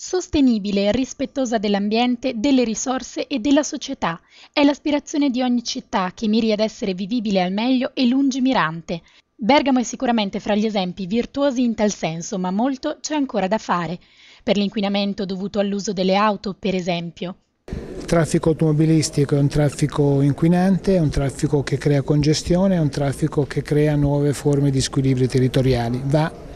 Sostenibile e rispettosa dell'ambiente, delle risorse e della società è l'aspirazione di ogni città che miri ad essere vivibile al meglio e lungimirante. Bergamo è sicuramente fra gli esempi virtuosi in tal senso, ma molto c'è ancora da fare, per l'inquinamento dovuto all'uso delle auto, per esempio. Il traffico automobilistico è un traffico inquinante, è un traffico che crea congestione, è un traffico che crea nuove forme di squilibri territoriali. Va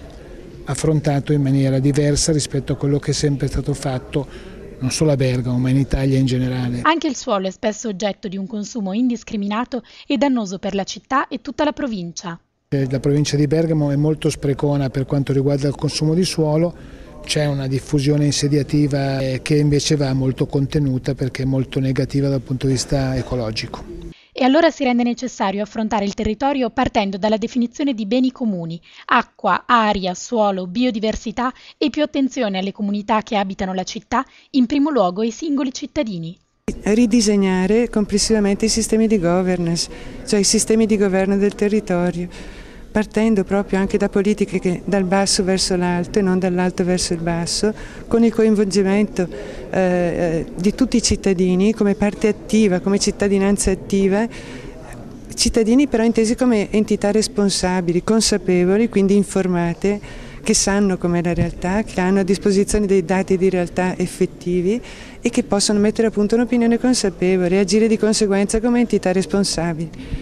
affrontato in maniera diversa rispetto a quello che è sempre stato fatto non solo a Bergamo ma in Italia in generale. Anche il suolo è spesso oggetto di un consumo indiscriminato e dannoso per la città e tutta la provincia. Eh, la provincia di Bergamo è molto sprecona per quanto riguarda il consumo di suolo, c'è una diffusione insediativa eh, che invece va molto contenuta perché è molto negativa dal punto di vista ecologico e allora si rende necessario affrontare il territorio partendo dalla definizione di beni comuni, acqua, aria, suolo, biodiversità e più attenzione alle comunità che abitano la città, in primo luogo ai singoli cittadini. Ridisegnare complessivamente i sistemi di governance, cioè i sistemi di governo del territorio partendo proprio anche da politiche che dal basso verso l'alto e non dall'alto verso il basso, con il coinvolgimento eh, eh, di tutti i cittadini come parte attiva, come cittadinanza attiva, cittadini però intesi come entità responsabili, consapevoli, quindi informate, che sanno com'è la realtà, che hanno a disposizione dei dati di realtà effettivi e che possono mettere a punto un'opinione consapevole e agire di conseguenza come entità responsabili.